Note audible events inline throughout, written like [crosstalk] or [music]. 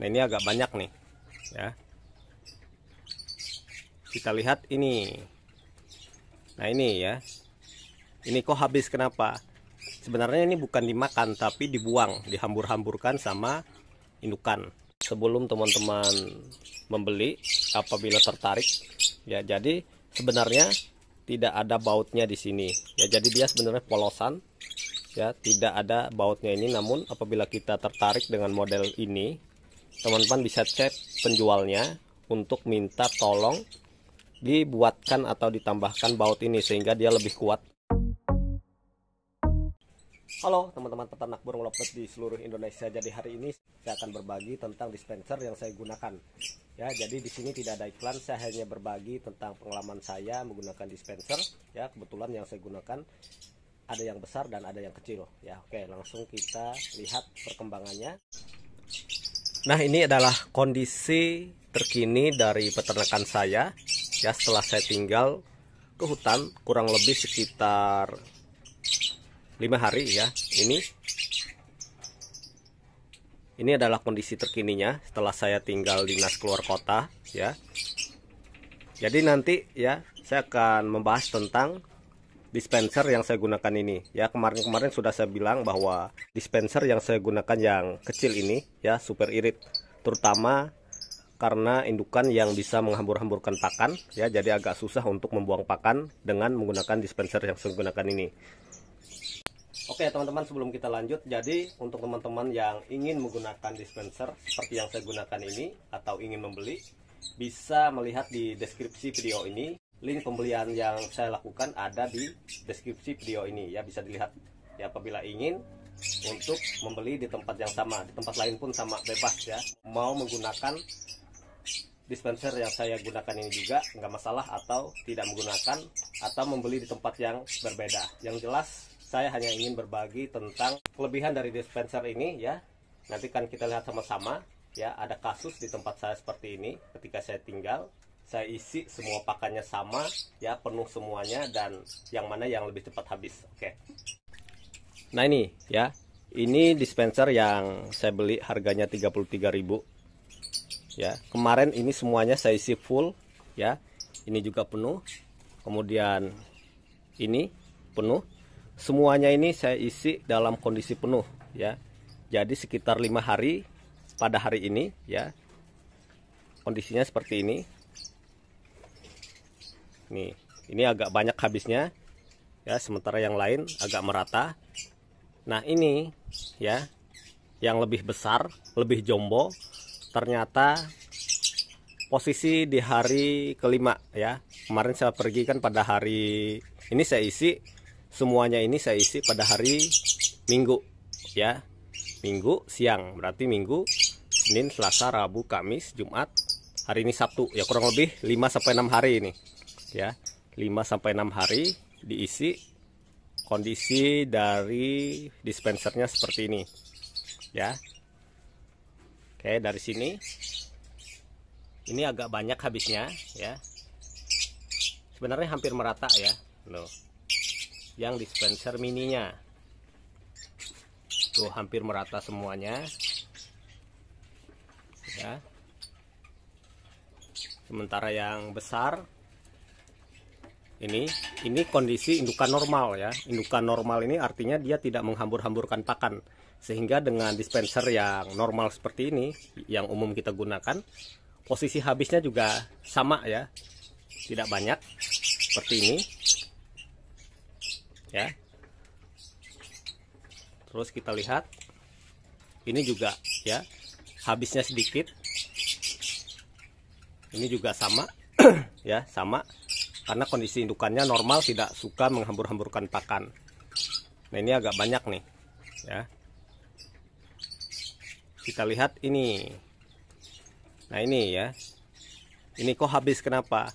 Nah ini agak banyak nih ya. Kita lihat ini. Nah ini ya. Ini kok habis kenapa? Sebenarnya ini bukan dimakan tapi dibuang, dihambur-hamburkan sama indukan. Sebelum teman-teman membeli apabila tertarik ya jadi sebenarnya tidak ada bautnya di sini ya jadi dia sebenarnya polosan ya tidak ada bautnya ini namun apabila kita tertarik dengan model ini teman-teman bisa cek penjualnya untuk minta tolong dibuatkan atau ditambahkan baut ini sehingga dia lebih kuat. Halo teman-teman peternak burung lopet di seluruh Indonesia. Jadi hari ini saya akan berbagi tentang dispenser yang saya gunakan. Ya, jadi di sini tidak ada iklan, saya hanya berbagi tentang pengalaman saya menggunakan dispenser. Ya, kebetulan yang saya gunakan ada yang besar dan ada yang kecil. Ya, oke, langsung kita lihat perkembangannya. Nah ini adalah kondisi terkini dari peternakan saya ya setelah saya tinggal ke hutan kurang lebih sekitar lima hari ya ini ini adalah kondisi terkininya setelah saya tinggal dinas keluar kota ya jadi nanti ya saya akan membahas tentang dispenser yang saya gunakan ini ya kemarin-kemarin sudah saya bilang bahwa dispenser yang saya gunakan yang kecil ini ya super irit terutama karena indukan yang bisa menghambur-hamburkan pakan ya jadi agak susah untuk membuang pakan dengan menggunakan dispenser yang saya gunakan ini Oke teman-teman sebelum kita lanjut jadi untuk teman-teman yang ingin menggunakan dispenser seperti yang saya gunakan ini atau ingin membeli bisa melihat di deskripsi video ini link pembelian yang saya lakukan ada di deskripsi video ini ya bisa dilihat ya apabila ingin untuk membeli di tempat yang sama di tempat lain pun sama bebas ya mau menggunakan dispenser yang saya gunakan ini juga nggak masalah atau tidak menggunakan atau membeli di tempat yang berbeda yang jelas saya hanya ingin berbagi tentang kelebihan dari dispenser ini ya nanti kan kita lihat sama-sama ya ada kasus di tempat saya seperti ini ketika saya tinggal saya isi semua pakannya sama ya penuh semuanya dan yang mana yang lebih cepat habis oke okay. nah ini ya ini dispenser yang saya beli harganya 33.000 ya kemarin ini semuanya saya isi full ya ini juga penuh kemudian ini penuh semuanya ini saya isi dalam kondisi penuh ya jadi sekitar lima hari pada hari ini ya kondisinya seperti ini Nih, ini agak banyak habisnya. Ya, sementara yang lain agak merata. Nah, ini ya yang lebih besar, lebih jombo ternyata posisi di hari kelima ya. Kemarin saya pergi kan pada hari ini saya isi semuanya ini saya isi pada hari Minggu ya. Minggu siang berarti Minggu Senin, Selasa, Rabu, Kamis, Jumat, hari ini Sabtu ya kurang lebih 5 6 hari ini ya 5 sampai 6 hari diisi kondisi dari dispensernya seperti ini ya Oke dari sini ini agak banyak habisnya ya sebenarnya hampir merata ya loh yang dispenser mininya tuh hampir merata semuanya ya sementara yang besar ini ini kondisi indukan normal ya indukan normal ini artinya dia tidak menghambur-hamburkan pakan sehingga dengan dispenser yang normal seperti ini yang umum kita gunakan posisi habisnya juga sama ya tidak banyak seperti ini ya terus kita lihat ini juga ya habisnya sedikit ini juga sama [clears throat] ya sama karena kondisi indukannya normal tidak suka menghambur-hamburkan pakan nah ini agak banyak nih ya kita lihat ini nah ini ya ini kok habis kenapa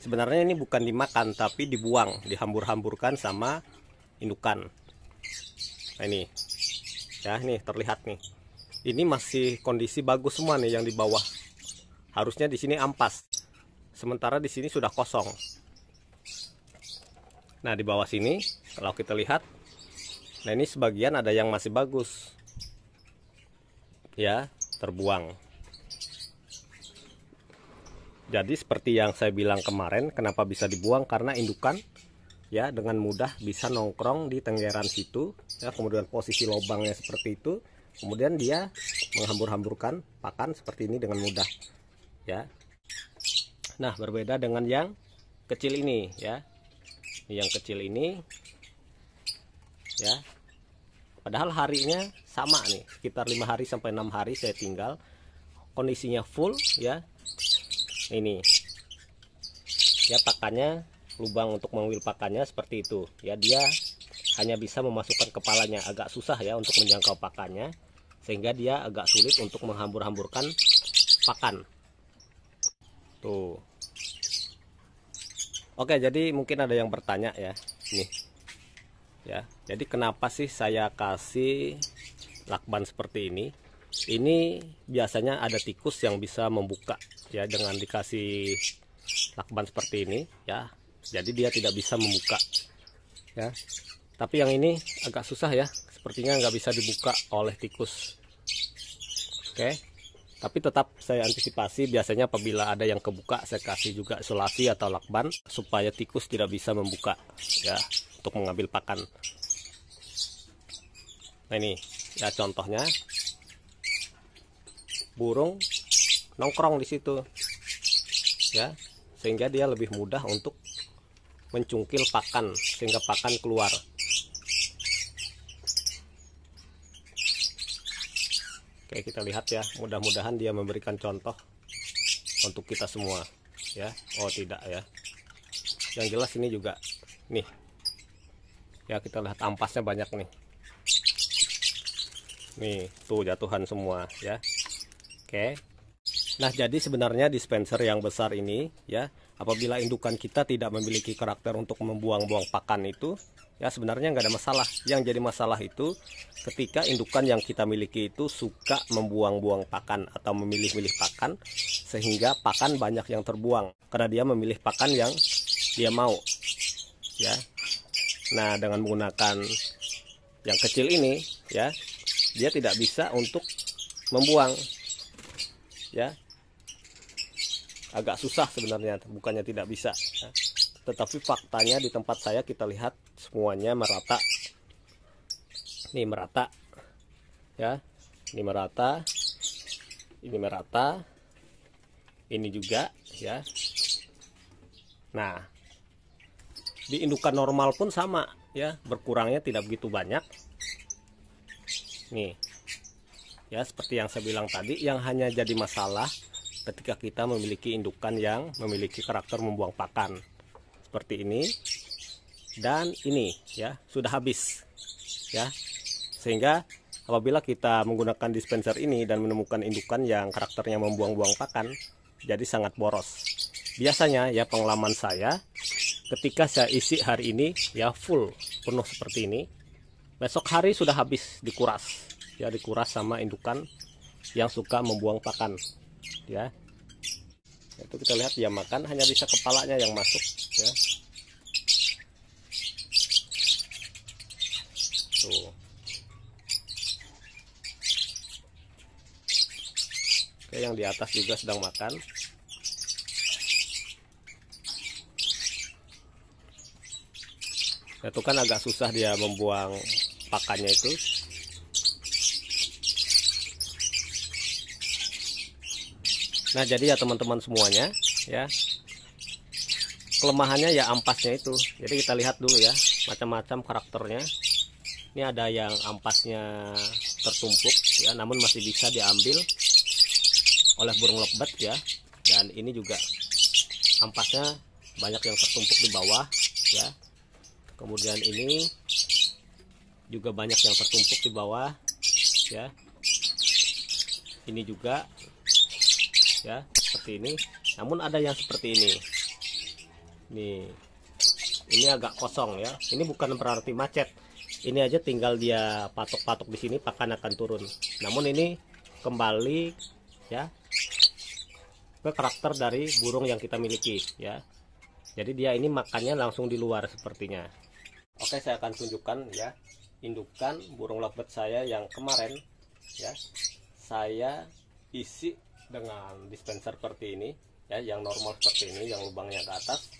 sebenarnya ini bukan dimakan tapi dibuang dihambur-hamburkan sama indukan nah ini ya ini terlihat nih ini masih kondisi bagus semua nih yang di bawah harusnya di sini ampas sementara di sini sudah kosong Nah di bawah sini kalau kita lihat Nah ini sebagian ada yang masih bagus Ya terbuang Jadi seperti yang saya bilang kemarin Kenapa bisa dibuang karena indukan Ya dengan mudah bisa nongkrong di tenggeran situ ya, Kemudian posisi lubangnya seperti itu Kemudian dia menghambur-hamburkan pakan seperti ini dengan mudah Ya Nah berbeda dengan yang kecil ini ya yang kecil ini ya padahal harinya sama nih sekitar lima hari sampai enam hari saya tinggal kondisinya full ya ini ya pakannya lubang untuk mengambil pakannya seperti itu ya dia hanya bisa memasukkan kepalanya agak susah ya untuk menjangkau pakannya sehingga dia agak sulit untuk menghambur-hamburkan pakan tuh Oke, jadi mungkin ada yang bertanya ya. Nih. Ya. Jadi kenapa sih saya kasih lakban seperti ini? Ini biasanya ada tikus yang bisa membuka ya dengan dikasih lakban seperti ini ya. Jadi dia tidak bisa membuka. Ya. Tapi yang ini agak susah ya. Sepertinya nggak bisa dibuka oleh tikus. Oke tapi tetap saya antisipasi biasanya apabila ada yang kebuka saya kasih juga isolasi atau lakban supaya tikus tidak bisa membuka ya untuk mengambil pakan nah ini ya contohnya burung nongkrong di situ ya sehingga dia lebih mudah untuk mencungkil pakan sehingga pakan keluar Oke kita lihat ya mudah-mudahan dia memberikan contoh untuk kita semua ya Oh tidak ya yang jelas ini juga nih ya kita lihat ampasnya banyak nih nih tuh jatuhan semua ya Oke Nah jadi sebenarnya dispenser yang besar ini ya apabila indukan kita tidak memiliki karakter untuk membuang-buang pakan itu ya sebenarnya nggak ada masalah yang jadi masalah itu ketika indukan yang kita miliki itu suka membuang-buang pakan atau memilih-milih pakan sehingga pakan banyak yang terbuang karena dia memilih pakan yang dia mau ya nah dengan menggunakan yang kecil ini ya dia tidak bisa untuk membuang ya agak susah sebenarnya bukannya tidak bisa ya. tetapi faktanya di tempat saya kita lihat semuanya merata ini merata ya ini merata ini merata ini juga ya nah di indukan normal pun sama ya berkurangnya tidak begitu banyak nih ya seperti yang saya bilang tadi yang hanya jadi masalah ketika kita memiliki indukan yang memiliki karakter membuang pakan seperti ini dan ini ya sudah habis ya sehingga apabila kita menggunakan dispenser ini dan menemukan indukan yang karakternya membuang-buang pakan jadi sangat boros biasanya ya pengalaman saya ketika saya isi hari ini ya full penuh seperti ini besok hari sudah habis dikuras ya dikuras sama indukan yang suka membuang pakan ya itu kita lihat ya makan hanya bisa kepalanya yang masuk ya tuh Oke, yang di atas juga sedang makan. ya, itu kan agak susah dia membuang pakannya itu. Nah, jadi ya teman-teman semuanya, ya. Kelemahannya ya ampasnya itu. Jadi kita lihat dulu ya, macam-macam karakternya. Ini ada yang ampasnya tertumpuk ya, namun masih bisa diambil oleh burung lovebird ya dan ini juga ampasnya banyak yang tertumpuk di bawah ya kemudian ini juga banyak yang tertumpuk di bawah ya ini juga ya seperti ini namun ada yang seperti ini nih ini agak kosong ya ini bukan berarti macet ini aja tinggal dia patok-patok di sini pakan akan turun namun ini kembali ya ke karakter dari burung yang kita miliki ya jadi dia ini makannya langsung di luar sepertinya oke saya akan tunjukkan ya indukan burung lovebird saya yang kemarin ya saya isi dengan dispenser seperti ini ya yang normal seperti ini yang lubangnya ke atas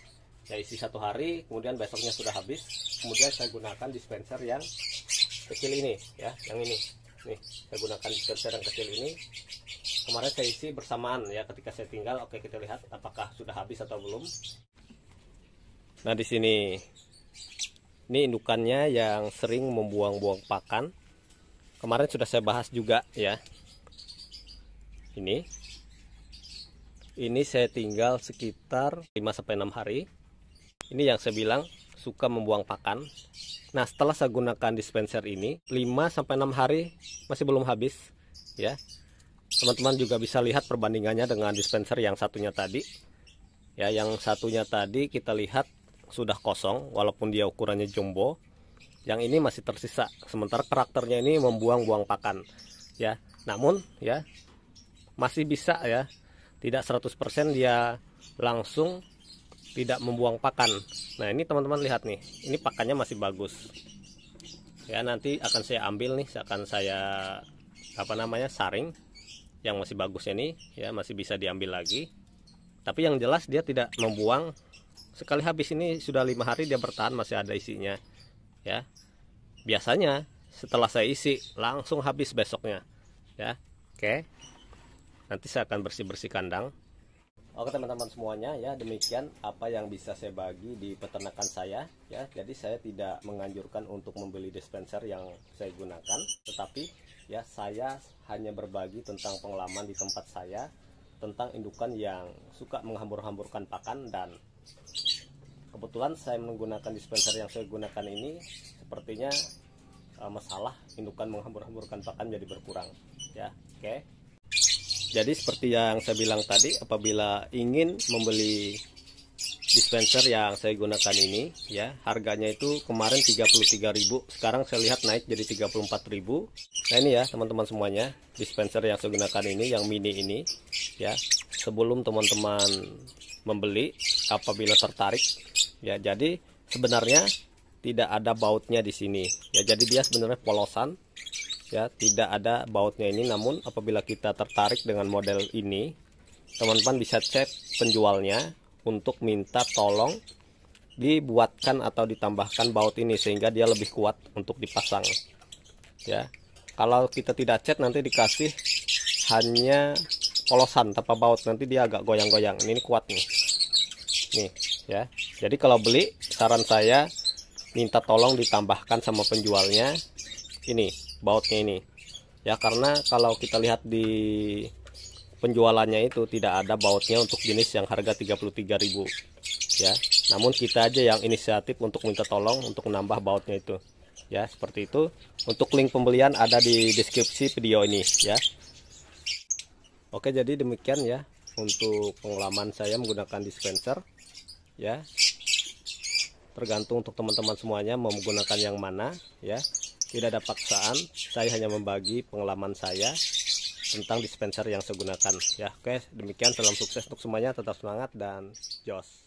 saya isi satu hari kemudian besoknya sudah habis kemudian saya gunakan dispenser yang kecil ini ya yang ini nih saya gunakan yang kecil ini kemarin saya isi bersamaan ya ketika saya tinggal oke kita lihat apakah sudah habis atau belum nah di sini ini indukannya yang sering membuang-buang pakan kemarin sudah saya bahas juga ya ini ini saya tinggal sekitar 5-6 hari ini yang saya bilang suka membuang pakan. Nah, setelah saya gunakan dispenser ini, 5 sampai 6 hari masih belum habis, ya. Teman-teman juga bisa lihat perbandingannya dengan dispenser yang satunya tadi. Ya, yang satunya tadi kita lihat sudah kosong walaupun dia ukurannya jumbo. Yang ini masih tersisa. Sementara karakternya ini membuang-buang pakan, ya. Namun, ya masih bisa ya. Tidak 100% dia langsung tidak membuang pakan nah ini teman-teman lihat nih ini pakannya masih bagus ya nanti akan saya ambil nih akan saya apa namanya saring yang masih bagus ini ya masih bisa diambil lagi tapi yang jelas dia tidak membuang sekali habis ini sudah lima hari dia bertahan masih ada isinya ya biasanya setelah saya isi langsung habis besoknya ya oke nanti saya akan bersih bersih kandang Oke teman-teman semuanya ya demikian apa yang bisa saya bagi di peternakan saya ya. Jadi saya tidak menganjurkan untuk membeli dispenser yang saya gunakan, tetapi ya saya hanya berbagi tentang pengalaman di tempat saya tentang indukan yang suka menghambur-hamburkan pakan dan kebetulan saya menggunakan dispenser yang saya gunakan ini sepertinya eh, masalah indukan menghambur-hamburkan pakan jadi berkurang ya. Oke. Okay jadi seperti yang saya bilang tadi apabila ingin membeli dispenser yang saya gunakan ini ya harganya itu kemarin 33.000 sekarang saya lihat naik jadi 34.000 nah ini ya teman-teman semuanya dispenser yang saya gunakan ini yang mini ini ya sebelum teman-teman membeli apabila tertarik ya jadi sebenarnya tidak ada bautnya di sini ya jadi dia sebenarnya polosan ya tidak ada bautnya ini namun apabila kita tertarik dengan model ini teman-teman bisa cek penjualnya untuk minta tolong dibuatkan atau ditambahkan baut ini sehingga dia lebih kuat untuk dipasang ya kalau kita tidak cat nanti dikasih hanya polosan tanpa baut nanti dia agak goyang-goyang ini, ini kuat nih nih ya jadi kalau beli saran saya minta tolong ditambahkan sama penjualnya ini bautnya ini ya karena kalau kita lihat di penjualannya itu tidak ada bautnya untuk jenis yang harga 33.000 ya namun kita aja yang inisiatif untuk minta tolong untuk menambah bautnya itu ya seperti itu untuk link pembelian ada di deskripsi video ini ya Oke jadi demikian ya untuk pengalaman saya menggunakan dispenser ya tergantung untuk teman-teman semuanya mau menggunakan yang mana ya tidak ada paksaan saya hanya membagi pengalaman saya tentang dispenser yang saya gunakan ya oke demikian salam sukses untuk semuanya tetap semangat dan joss.